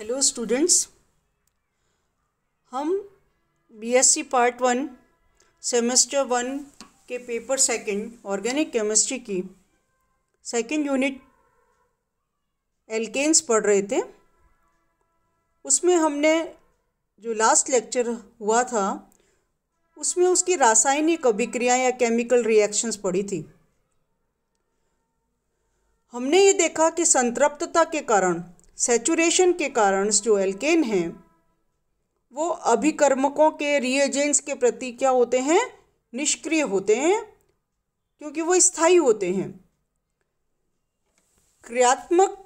Hello students हम BSc part one semester one के paper second organic chemistry की second unit alkenes पढ़ रहे थे उसमें हमने जो लास्ट लेक्चर हुआ था उसमें उसकी रासायनिक अभिक्रिया या केमिकल रिएक्शंस पढ़ी थी हमने ये देखा कि संतृप्तता के कारण सेचुरेशन के कारण जो एल्केन हैं वो अभिकर्मकों के रिएजेंट्स के प्रति क्या होते हैं निष्क्रिय होते हैं क्योंकि वो स्थायी होते हैं क्रियात्मक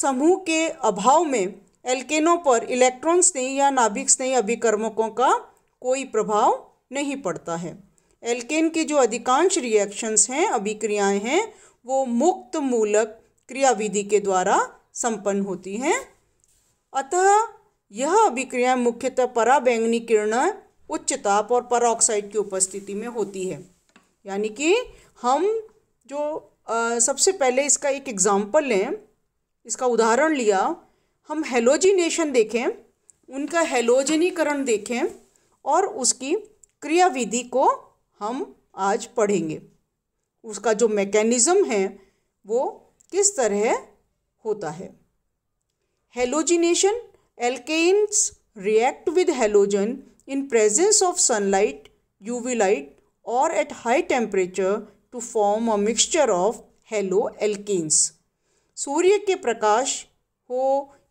समूह के अभाव में एल्केनों पर इलेक्ट्रॉन स्नेही या नाभिक स्नेही अभिकर्मकों का कोई प्रभाव नहीं पड़ता है एल्केन के जो अधिकांश रिएक्शंस हैं अभिक्रियाएं हैं वो मुक्त मूलक क्रियाविधि के द्वारा संपन्न होती हैं अतः यह अभिक्रिया मुख्यतः पराबैंगनी किरण उच्च ताप और पराऑक्साइड की उपस्थिति में होती है यानी कि हम जो आ, सबसे पहले इसका एक एग्जाम्पल लें इसका उदाहरण लिया हम हेलोजिनेशन देखें उनका हेलोजनीकरण देखें और उसकी क्रियाविधि को हम आज पढ़ेंगे उसका जो मैकेनिज़्म है वो किस तरह होता है halogenation alkanes react with halogen in presence of sunlight UV light और at high temperature to form a mixture of haloalkanes सूर्य के प्रकाश हो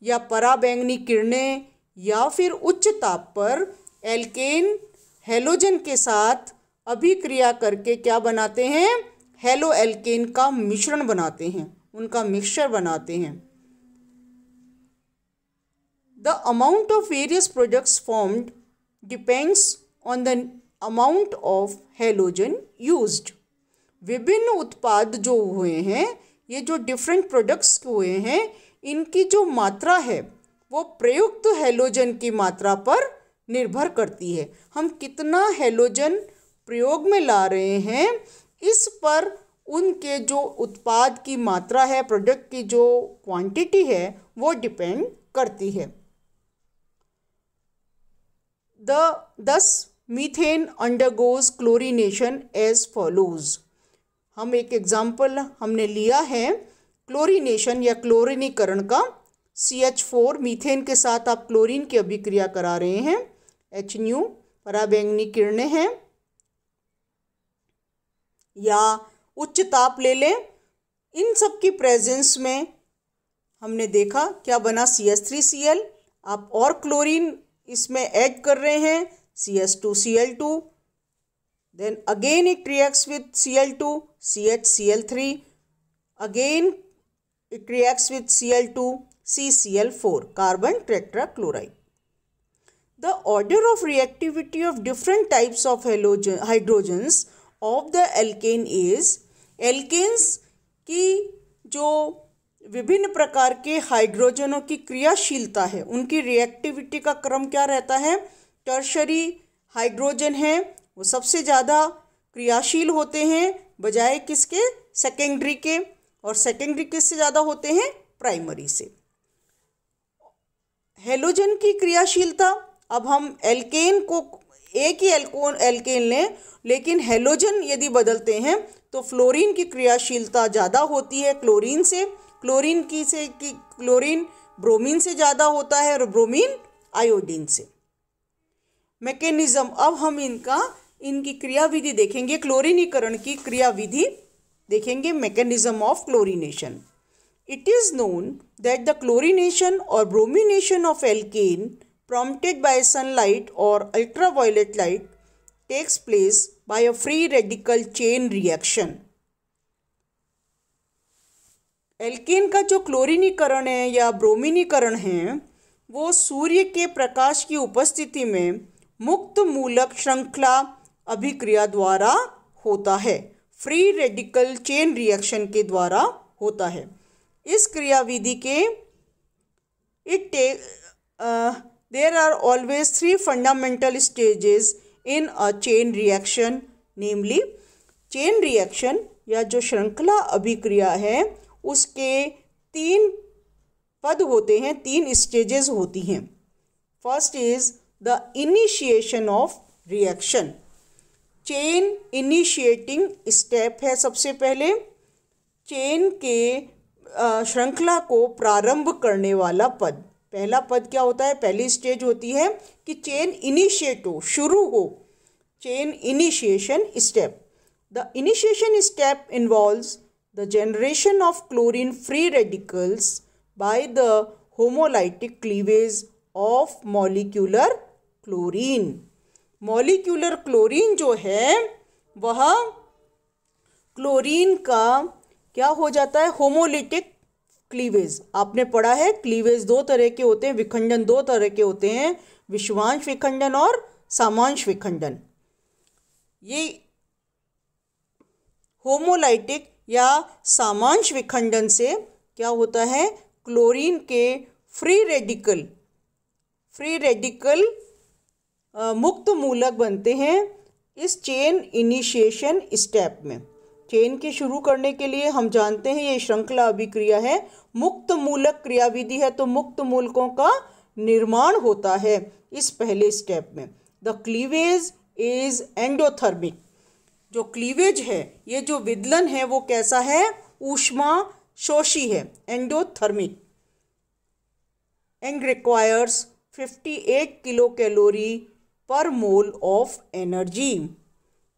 या पराबैंगनी किरणें या फिर उच्च ताप पर एल्केन हेलोजन के साथ अभिक्रिया करके क्या बनाते हैं हेलो एल्केन का मिश्रण बनाते हैं उनका मिक्सचर बनाते हैं the amount of various products formed depends on the amount of halogen use विभिन्न उत्पाद जो हुए हैं ये जो डिफरेंट प्रोडक्ट्स हुए हैं इनकी जो मात्रा है वो प्रयुक्त हेलोजन की मात्रा पर निर्भर करती है हम कितना हेलोजन प्रयोग में ला रहे हैं इस पर उनके जो उत्पाद की मात्रा है प्रोडक्ट की जो क्वांटिटी है वो डिपेंड करती है the thus methane undergoes chlorination as follows हम एक एग्जाम्पल हमने लिया है क्लोरीनेशन या क्लोरिनीकरण का सी एच फोर मीथेन के साथ आप क्लोरीन की अभिक्रिया करा रहे हैं एच न्यू पराबैंगनी किरणें हैं या उच्च ताप ले लें इन सब की प्रेजेंस में हमने देखा क्या बना C S three C L आप और क्लोरीन इसमें ऐड कर रहे हैं C S two C L two then again it reacts with C L two C H C L three again it reacts with C L two C C L four carbon tetrachloride chloride the order of reactivity of different types of hydrogens of the alkane is alkenes की जो विभिन्न प्रकार के हाइड्रोजनों की क्रियाशीलता है उनकी reactivity का क्रम क्या रहता है टर्शरी हाइड्रोजन है वो सबसे ज़्यादा क्रियाशील होते हैं बजाय किसके सेकेंडरी के और सेकेंडरी किससे ज़्यादा होते हैं प्राइमरी से हेलोजन की क्रियाशीलता अब हम एल्केन को एक ही एल्कोन एल्केन लें लेकिन हेलोजन यदि बदलते हैं तो फ्लोरीन की क्रियाशीलता ज़्यादा होती है क्लोरीन से क्लोरीन की से कि क्लोरीन ब्रोमीन से ज़्यादा होता है और ब्रोमीन आयोडीन से मैकेनिज्म अब हम इनका इनकी क्रियाविधि देखेंगे क्लोरीनीकरण की क्रियाविधि देखेंगे mechanism of chlorination it is known that the chlorination और bromination of alkane promoted by sunlight और ultraviolet light takes place by a free radical chain reaction. Alkane का जो क्लोरीनीकरण है या ब्रोमिनीकरण है वो सूर्य के प्रकाश की उपस्थिति में मुक्त मूलक श्रृंखला अभिक्रिया द्वारा होता है फ्री रेडिकल चेन रिएक्शन के द्वारा होता है इस क्रियाविधि के it take there are always three fundamental stages in a chain reaction namely chain reaction या जो श्रृंखला अभिक्रिया है उसके तीन पद होते हैं तीन स्टेजेस होती हैं first is the initiation of reaction chain initiating step है सबसे पहले चेन के श्रृंखला को प्रारंभ करने वाला पद पहला पद क्या होता है पहली स्टेज होती है कि चेन इनिशिएट हो शुरू हो chain initiation step the initiation step involves the generation of chlorine free radicals by the homolytic cleavage of molecular chlorine molecular chlorine जो है वह क्लोरीन का क्या हो जाता है होमोलिटिक क्लीवेज आपने पढ़ा है क्लीवेज दो तरह के होते हैं विखंडन दो तरह के होते हैं विश्वांश विखंडन और सामांश विखंडन ये होमोलाइटिक या सामांश विखंडन से क्या होता है क्लोरीन के फ्री रेडिकल फ्री रेडिकल मुक्त मूलक बनते हैं इस चेन इनिशिएशन स्टेप में चेन के शुरू करने के लिए हम जानते हैं ये श्रृंखला अभिक्रिया है मुक्त मूलक क्रियाविधि है तो मुक्त मूलकों का निर्माण होता है इस पहले स्टेप में द क्लीवेज इज एंडोथर्मिक जो क्लीवेज है ये जो विदलन है वो कैसा है ऊष्मा शोषी है endothermic and requires 58 kilo calorie per mole of energy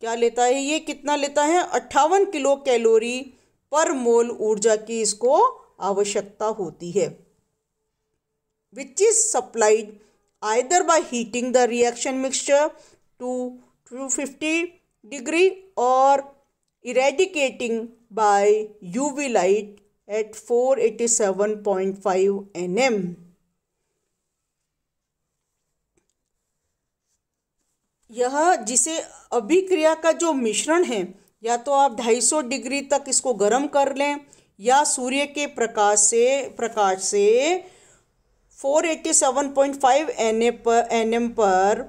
क्या लेता है ये कितना लेता है अट्ठावन किलो कैलोरी पर मोल ऊर्जा की इसको आवश्यकता होती है which is supplied either by heating the reaction mixture to two fifty degree और irradiating by UV light five N M यह जिसे अभिक्रिया का जो मिश्रण है या तो आप 250 डिग्री तक इसको गर्म कर लें या सूर्य के प्रकाश से प्रकाश से 487.5 एन पर एन पर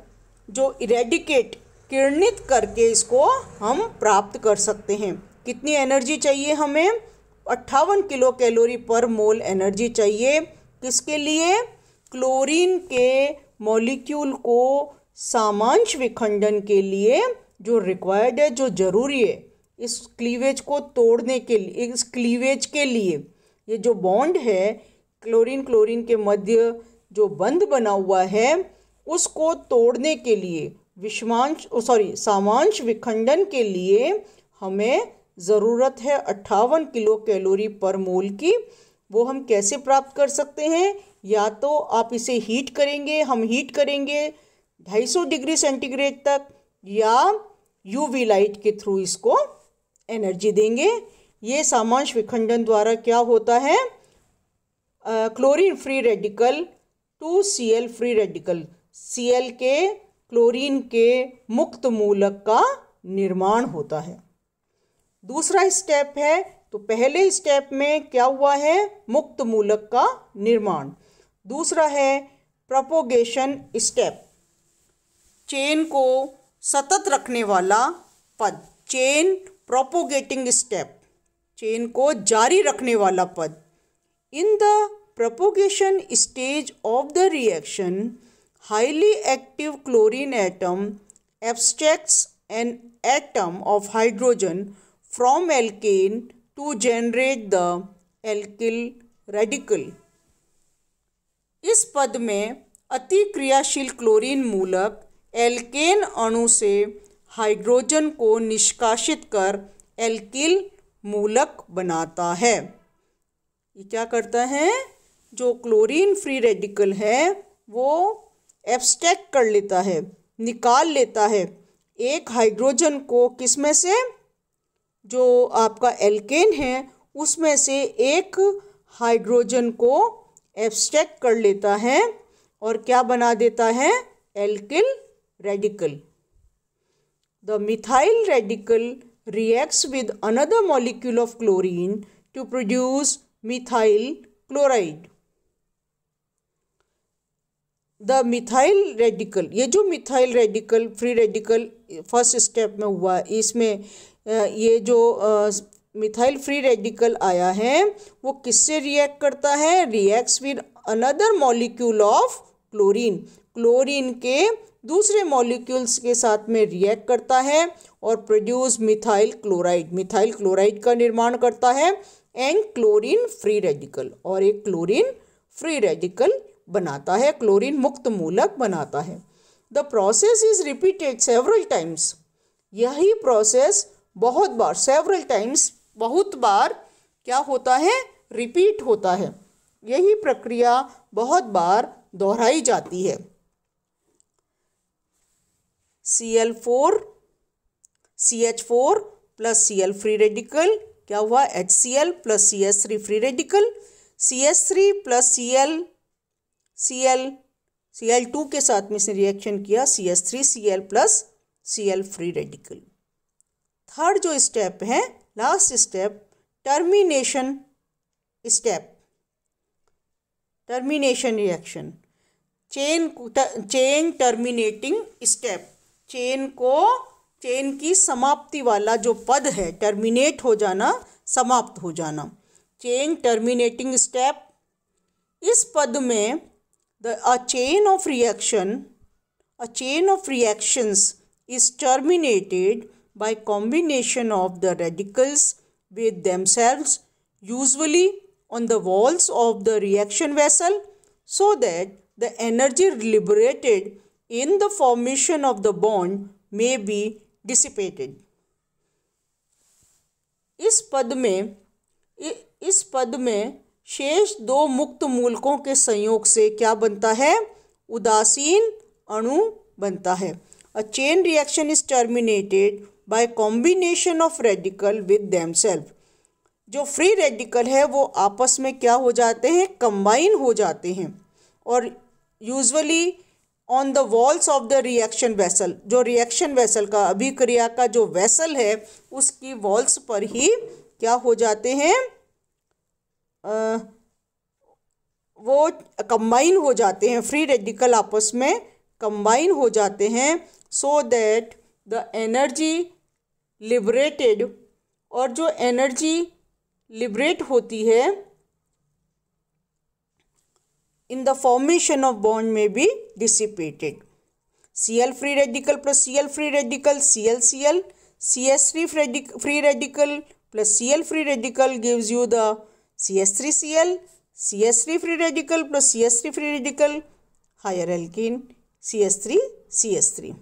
जो इरेडिकेट किरणित करके इसको हम प्राप्त कर सकते हैं कितनी एनर्जी चाहिए हमें अट्ठावन किलो कैलोरी पर मोल एनर्जी चाहिए किसके लिए क्लोरीन के मॉलिक्यूल को सामांश विखंडन के लिए जो रिक्वायर्ड है जो ज़रूरी है इस क्लीवेज को तोड़ने के लिए इस क्लीवेज के लिए ये जो बॉन्ड है क्लोरीन क्लोरीन के मध्य जो बंध बना हुआ है उसको तोड़ने के लिए विषमांश सॉरी सामांश विखंडन के लिए हमें ज़रूरत है अट्ठावन किलो कैलोरी पर मोल की वो हम कैसे प्राप्त कर सकते हैं या तो आप इसे हीट करेंगे हम हीट करेंगे 250 डिग्री सेंटीग्रेड तक या यूवी लाइट के थ्रू इसको एनर्जी देंगे ये सामांश विखंडन द्वारा क्या होता है chlorine free radical two C L free radical C L के क्लोरीन के मुक्त मूलक का निर्माण होता है दूसरा स्टेप है तो पहले स्टेप में क्या हुआ है मुक्त मूलक का निर्माण दूसरा है प्रपोगेशन स्टेप चेन को सतत रखने वाला पद चेन प्रोपोगेटिंग स्टेप चेन को जारी रखने वाला पद in the propagation stage of the reaction highly active chlorine atom abstracts an atom of hydrogen from alkane to generate the alkyl radical इस पद में अतिक्रियाशील क्लोरीन मूलक एल्केन अणु से हाइड्रोजन को निष्कासित कर एल्किल मूलक बनाता है ये क्या करता है जो क्लोरीन फ्री रेडिकल है वो एब्स्ट्रैक्ट कर लेता है निकाल लेता है एक हाइड्रोजन को किस में से जो आपका एल्केन है उसमें से एक हाइड्रोजन को एब्स्ट्रैक्ट कर लेता है और क्या बना देता है alkyl radical. The methyl radical reacts with another molecule of chlorine to produce methyl chloride. The methyl radical ये जो methyl radical free radical first step में हुआ इसमें ये जो मिथाइल फ्री रेडिकल आया है वो किससे रिएक्ट करता है reacts with another molecule of chlorine chlorine के दूसरे मॉलिक्यूल्स के साथ में रिएक्ट करता है और produce methyl chloride methyl chloride का निर्माण करता है एंड क्लोरीन फ्री रेडिकल और एक क्लोरीन फ्री रेडिकल बनाता है क्लोरीन मुक्त मूलक बनाता है the process is repeated several times यही प्रोसेस बहुत बार सेवरल टाइम्स बहुत बार क्या होता है रिपीट होता है यही प्रक्रिया बहुत बार दोहराई जाती है C L four C H four plus C L free radical क्या हुआ H C L plus C S three free radical C S three plus C L C L C L two के साथ में इसने reaction किया C S three C L plus C L free radical third जो step है last step termination step termination reaction chain chain terminating step chain को chain की समाप्ति वाला जो पद है टर्मिनेट हो जाना समाप्त हो जाना चेन टर्मिनेटिंग स्टेप इस पद में the a chain of reaction a chain of reactions is terminated by combination of the radicals with themselves usually on the walls of the reaction vessel so that the energy liberated in the formation of the bond may be dissipated इस पद में इस पद में शेष दो मुक्त मूलकों के संयोग से क्या बनता है उदासीन अणु बनता है a chain reaction is terminated by combination of radical with them जो फ्री रेडिकल है वो आपस में क्या हो जाते हैं कंबाइन हो जाते हैं और usually on the walls of the reaction vessel जो रिएक्शन वेसल का अभिक्रिया का जो वेसल है उसकी वॉल्स पर ही क्या हो जाते हैं आ, वो कंबाइन हो जाते हैं फ्री रेडिकल आपस में कंबाइन हो जाते हैं so that the energy liberated और जो एनर्जी लिबरेट होती है in the formation of bond may be dissipated. Cl free radical plus Cl free radical ClCl CS3 free radical plus Cl free radical gives you the CS3Cl CS3 free radical plus CS3 free radical higher alkene CS3 CS3.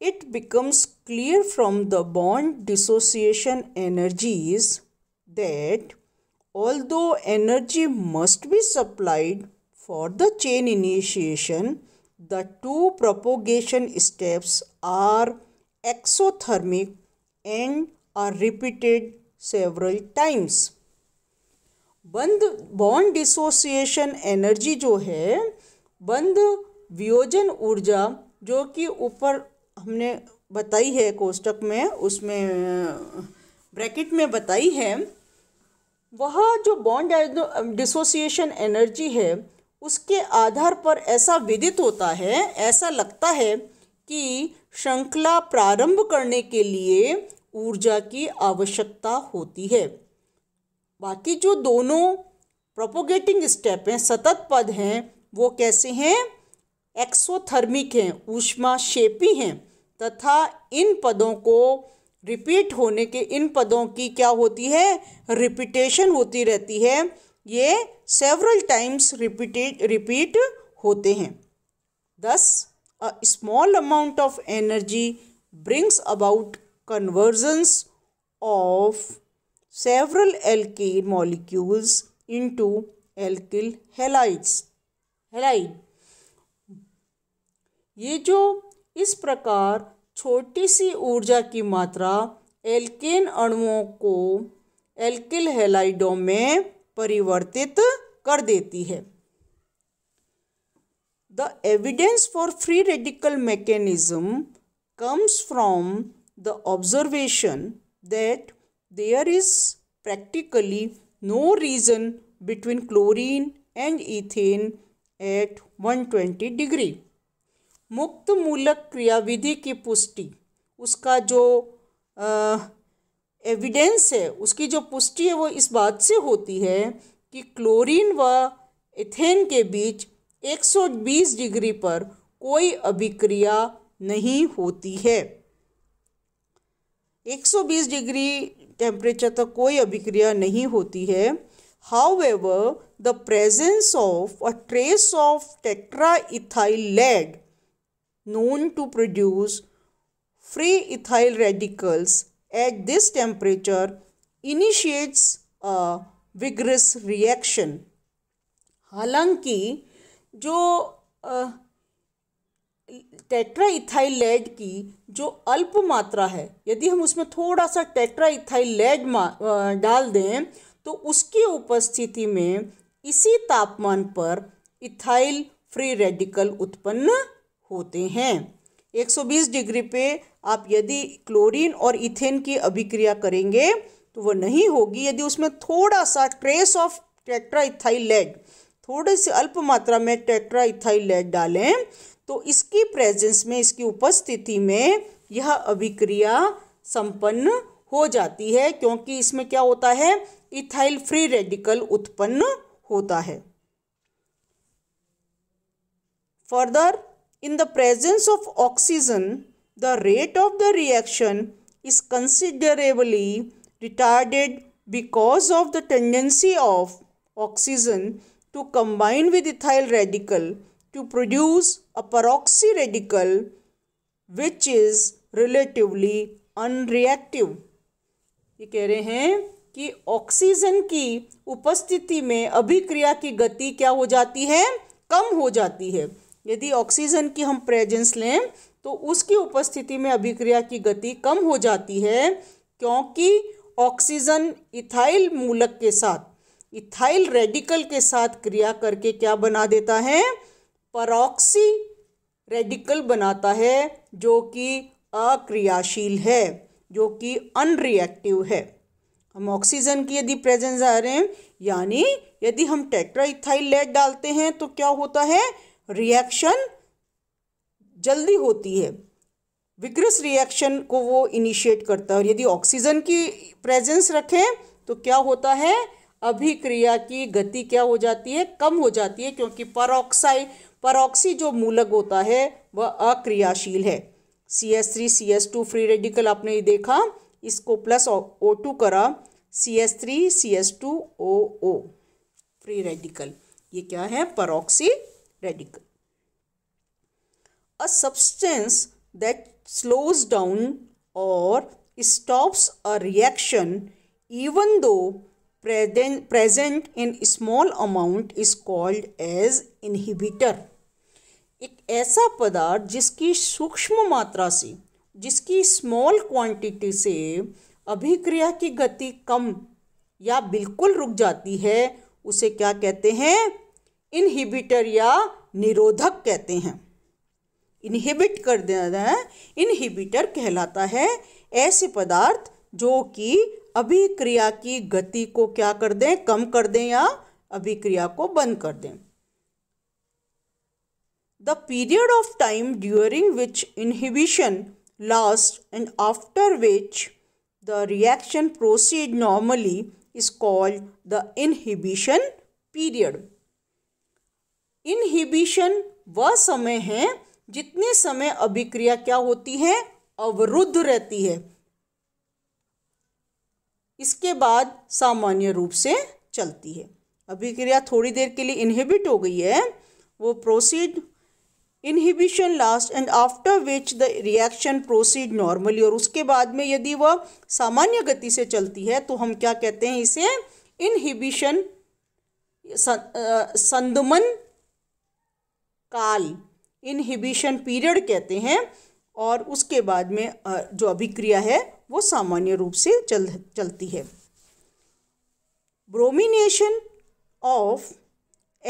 It becomes clear from the bond dissociation energies that although energy must be supplied for the chain initiation, the two propagation steps are exothermic and are repeated several times. Bond bond dissociation energy जो है बंद वियोजन ऊर्जा जो कि ऊपर हमने बताई है कोष्टक में उसमें ब्रैकेट में बताई है वह जो बॉन्ड डिसोसिएशन एनर्जी है उसके आधार पर ऐसा विदित होता है ऐसा लगता है कि श्रृंखला प्रारंभ करने के लिए ऊर्जा की आवश्यकता होती है बाकी जो दोनों प्रोपोगेटिंग स्टेप हैं सतत पद हैं वो कैसे हैं एक्सोथर्मिक हैं ऊष्मा शेपी हैं तथा इन पदों को रिपीट होने के इन पदों की क्या होती है रिपीटेशन होती रहती है ये सेवरल टाइम्स रिपीटेड रिपीट होते हैं thus a small amount of energy brings about conversions of several alkane molecules into alkyl halides halide ये जो इस प्रकार छोटी सी ऊर्जा की मात्रा एल्केन अणुओं को एल्किल हेलाइडों में परिवर्तित कर देती है the evidence for free radical mechanism comes from the observation that there is practically no reason between chlorine and ethane at 120 degree मुक्त मूलक क्रियाविधि की पुष्टि उसका जो आ, एविडेंस है उसकी जो पुष्टि है वो इस बात से होती है कि क्लोरीन व एथेन के बीच 120 डिग्री पर कोई अभिक्रिया नहीं होती है 120 डिग्री टेम्परेचर तक कोई अभिक्रिया नहीं होती है however the presence of a trace of tetraethyl lead known to produce free ethyl radicals at this temperature initiates a vigorous reaction. हालांकि जो टेट्रा इथाइल लेड की जो अल्प मात्रा है यदि हम उसमें थोड़ा सा टेट्रा इथाइल लेड डाल दें तो उसकी उपस्थिति में इसी तापमान पर इथाइल फ्री रेडिकल उत्पन्न होते हैं 120 डिग्री पे आप यदि क्लोरीन और इथेन की अभिक्रिया करेंगे तो वह नहीं होगी यदि उसमें थोड़ा सा ट्रेस ऑफ टेट्राइथाइल लेड थोड़े से अल्प मात्रा में टेट्राइथाइल लेड डालें तो इसकी प्रेजेंस में इसकी उपस्थिति में यह अभिक्रिया संपन्न हो जाती है क्योंकि इसमें क्या होता है इथाइल फ्री रेडिकल उत्पन्न होता है further In the presence of oxygen, the rate of the reaction is considerably retarded because of the tendency of oxygen to combine with ethyl radical to produce a peroxy radical which is relatively unreactive. ye keh rahe hain ki oxygen ki upasthiti mein abhikriya ki gati kya ho jati hai kam ho jati hai यदि oxygen की हम presence लें तो उसकी उपस्थिति में अभिक्रिया की गति कम हो जाती है क्योंकि ऑक्सीजन इथाइल मूलक के साथ इथाइल रेडिकल के साथ क्रिया करके क्या बना देता है परॉक्सी रेडिकल बनाता है जो कि अक्रियाशील है जो कि अनरिएक्टिव है हम ऑक्सीजन की यदि प्रेजेंस आ रहे हैं यानी यदि हम टेट्राइथाइल लेड डालते हैं तो क्या होता है रिएक्शन जल्दी होती है विग्रस रिएक्शन को वो इनिशिएट करता है और यदि ऑक्सीजन की प्रेजेंस रखें तो क्या होता है अभिक्रिया की गति क्या हो जाती है कम हो जाती है क्योंकि परऑक्साइड परऑक्सी जो मूलक होता है वह अक्रियाशील है C S three C S two free radical आपने देखा इसको प्लस ओ टू करा C S three C S two O O free radical ये क्या है परऑक्सी radical. A substance that slows down or stops a reaction even though present, present in small amount is called as inhibitor. एक ऐसा पदार्थ जिसकी सूक्ष्म मात्रा से जिसकी स्मॉल क्वांटिटी से अभिक्रिया की गति कम या बिल्कुल रुक जाती है उसे क्या कहते हैं इनहिबिटर या निरोधक कहते हैं इनहिबिट कर देना है इनहिबिटर कहलाता है ऐसे पदार्थ जो कि अभिक्रिया की गति को क्या कर दें कम कर दें या अभिक्रिया को बंद कर दें the period of time during which inhibition last and after which the reaction proceed normally is called the inhibition period inhibition वह समय है जितने समय अभिक्रिया क्या होती है अवरुद्ध रहती है इसके बाद सामान्य रूप से चलती है अभिक्रिया थोड़ी देर के लिए इनहिबिट हो गई है वो proceed inhibition last and after which the reaction proceed normally और उसके बाद में यदि वह सामान्य गति से चलती है तो हम क्या कहते हैं इसे इनहिबिशन संदमन काल इनहिबिशन पीरियड कहते हैं और उसके बाद में जो अभिक्रिया है वो सामान्य रूप से चल चलती है bromination of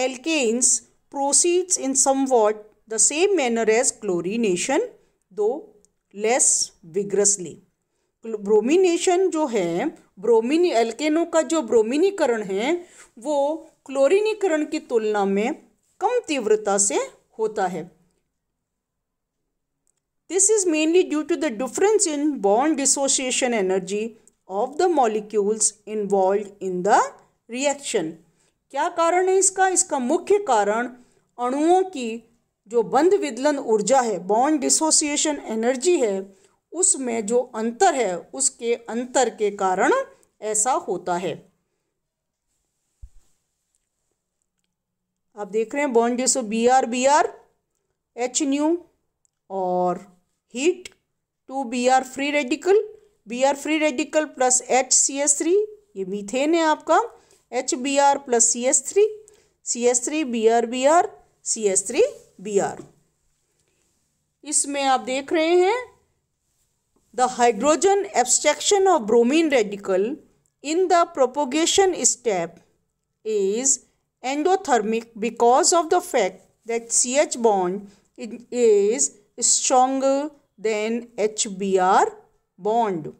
alkanes in somewhat the same manner as chlorination though less vigorously bromination जो है ब्रोमिन एल्केनों का जो ब्रोमिनीकरण है वो क्लोरिनीकरण की तुलना में कम तीव्रता से होता है this is mainly due to the difference in bond dissociation energy of the molecules involve in the reaction क्या कारण है इसका इसका मुख्य कारण अणुओं की जो बंद विदलन ऊर्जा है बॉन्ड डिसोसिएशन एनर्जी है उसमें जो अंतर है उसके अंतर के कारण ऐसा होता है आप देख रहे हैं बॉन्ड जैसे B R B R H nu और heat to B R free radical B R free radical plus H C S three ये मीथेन है आपका H B R plus C S three C S three B R B R C S three B R इसमें आप देख रहे हैं the hydrogen abstraction of bromine radical in the propagation step is endothermic because of the fact that CH bond is stronger than HBr bond.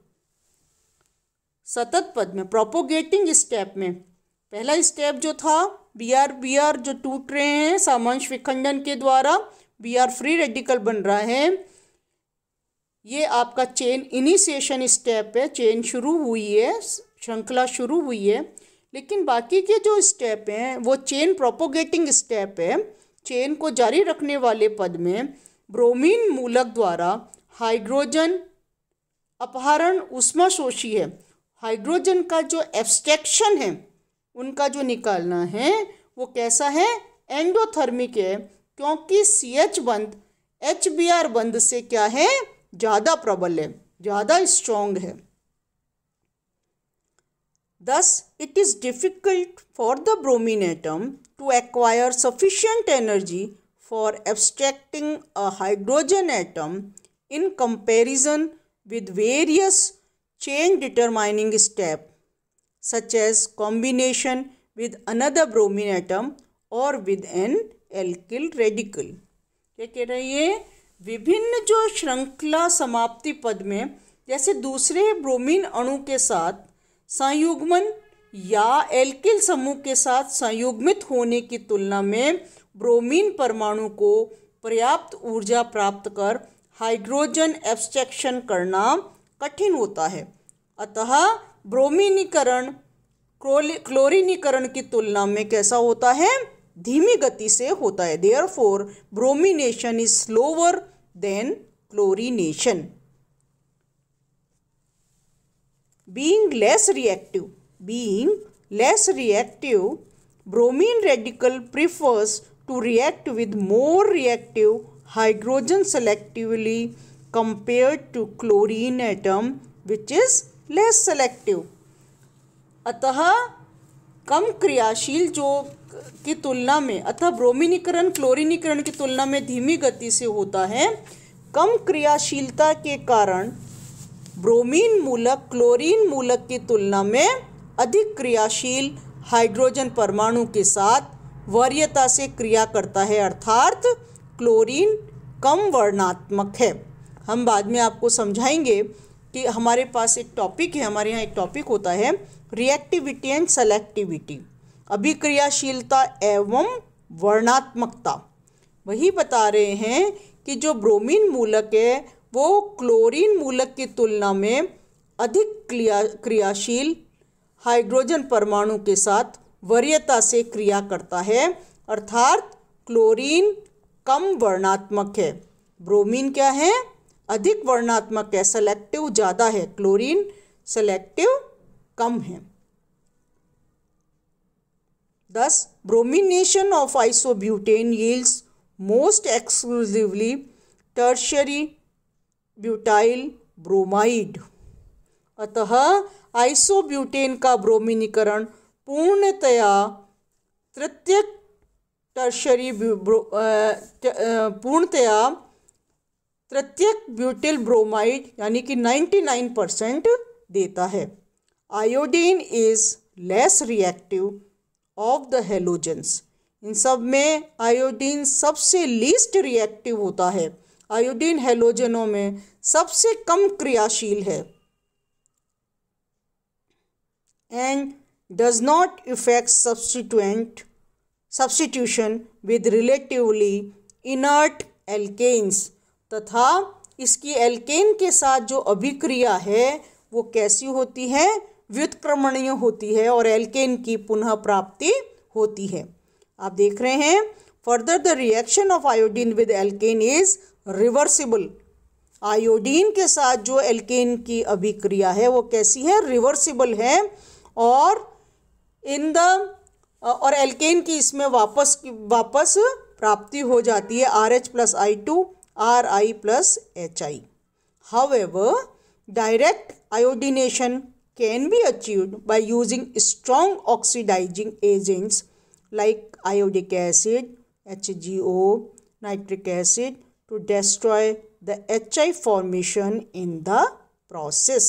सतत पद में propagating step में पहला स्टेप जो था बी आर बी आर जो टूट रहे हैं सामांश विखंडन के द्वारा बी आर फ्री रेडिकल बन रहा है ये आपका चेन इनिशिएशन स्टेप है चेन शुरू हुई है श्रृंखला शुरू हुई है लेकिन बाकी के जो स्टेप हैं वो चेन प्रोपोगेटिंग स्टेप है चेन को जारी रखने वाले पद में ब्रोमीन मूलक द्वारा हाइड्रोजन अपहरण उष्मा शोषी है हाइड्रोजन का जो एब्स्ट्रैक्शन है उनका जो निकालना है वो कैसा है एंडोथर्मिक है क्योंकि C H bond H B R bond से क्या है ज़्यादा प्रबल है ज़्यादा स्ट्रॉन्ग है Thus, it is difficult for the bromine atom to acquire sufficient energy for abstracting a hydrogen atom in comparison with various change determining steps such as combination with another bromine atom और with an alkyl radical क्या कह रहे ये विभिन्न जो श्रृंखला समाप्ति पद में जैसे दूसरे ब्रोमीन अणु के साथ संयुग्मन या एल्किल समूह के साथ संयुग्मित होने की तुलना में ब्रोमीन परमाणु को पर्याप्त ऊर्जा प्राप्त कर हाइड्रोजन एब्सट्रैक्शन करना कठिन होता है अतः ब्रोमीनीकरण क्लोरीनीकरण की तुलना में कैसा होता है धीमी गति से होता है therefore bromination is slower than chlorination being less reactive being less reactive bromine radical prefers to react with more reactive hydrogen selectively compared to chlorine atom which is less selective अतः कम क्रियाशील जो की तुलना में अतः ब्रोमिनीकरण क्लोरीनीकरण की तुलना में धीमी गति से होता है कम क्रियाशीलता के कारण ब्रोमीन मूलक क्लोरीन मूलक की तुलना में अधिक क्रियाशील हाइड्रोजन परमाणु के साथ वरीयता से क्रिया करता है अर्थात क्लोरीन कम वर्णात्मक है हम बाद में आपको समझाएंगे कि हमारे पास एक टॉपिक है हमारे यहाँ एक टॉपिक होता है रिएक्टिविटी एंड सेलेक्टिविटी अभिक्रियाशीलता एवं वर्णात्मकता वही बता रहे हैं कि जो ब्रोमीन मूलक है वो क्लोरीन मूलक की तुलना में अधिक क्रिया क्रियाशील हाइड्रोजन परमाणु के साथ वरीयता से क्रिया करता है अर्थात क्लोरीन कम वर्णात्मक है ब्रोमीन क्या है अधिक वर्णात्मक है सेलेक्टिव ज़्यादा है क्लोरीन सेलेक्टिव कम है thus bromination of isobutane yields most exclusively tertiary butyl bromide अतः आइसोब्यूटेन का ब्रोमिनीकरण पूर्णतया तृतीय टर्शरी पूर्णतया तृतीय ब्यूटिल ब्रोमाइड यानी कि 99 परसेंट देता है iodine is less reactive of the halogens in सब में आयोडीन सबसे लीस्ट रिएक्टिव होता है आयोडीन हेलोजनों में सबसे कम क्रियाशील है and does not effect substituent substitution with relatively inert alkanes तथा इसकी एल्केन के साथ जो अभिक्रिया है वो कैसी होती है व्युतक्रमणीय होती है और एल्केन की पुनः प्राप्ति होती है आप देख रहे हैं further the reaction of iodine with alkane is reversible iodine के साथ जो एल्केन की अभिक्रिया है वो कैसी है रिवर्सिबल है और इन द और एल्केन की इसमें वापस वापस प्राप्ति हो जाती है R H plus I two R I plus H I however direct iodination can be achieve by using strong oxidizing agents like iodic acid H G O nitric acid to destroy the HI formation in the process.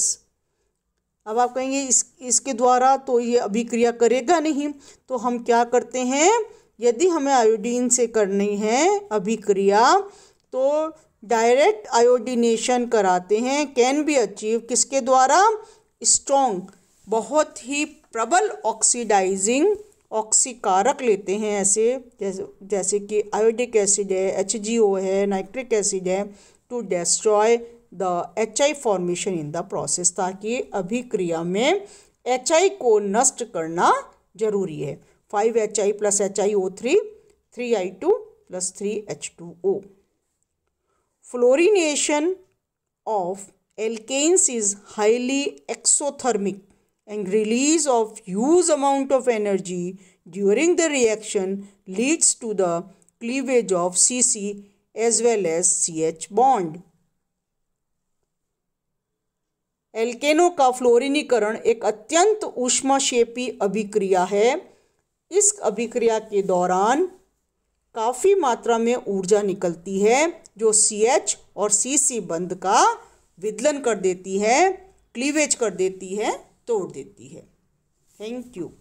अब आप कहेंगे इस इसके द्वारा तो ये अभिक्रिया करेगा नहीं तो हम क्या करते हैं यदि हमें आयोडीन से करनी है अभिक्रिया तो डायरेक्ट आयोडीनेशन कराते हैं कैन बी अचीव किसके द्वारा स्ट्रॉन्ग बहुत ही प्रबल ऑक्सीडाइजिंग ऑक्सीकारक लेते हैं ऐसे जैसे जैसे कि आयोडिक एसिड है एच है नाइट्रिक एसिड है to destroy the H I formation in the process ताकि अभिक्रिया में एच आई को नष्ट करना जरूरी है five H I plus H I O three three I two plus three H two O fluorination of alkanes is highly exothermic and release of huge amount of energy during the reaction leads to the cleavage of CC as well as CH bond. एल्केनो का फ्लोरिनीकरण एक अत्यंत उष्माशेपी अभिक्रिया है इस अभिक्रिया के दौरान काफ़ी मात्रा में ऊर्जा निकलती है जो सी एच और सी सी बंद का विदलन कर देती है क्लीवेज कर देती है तोड़ देती है थैंक यू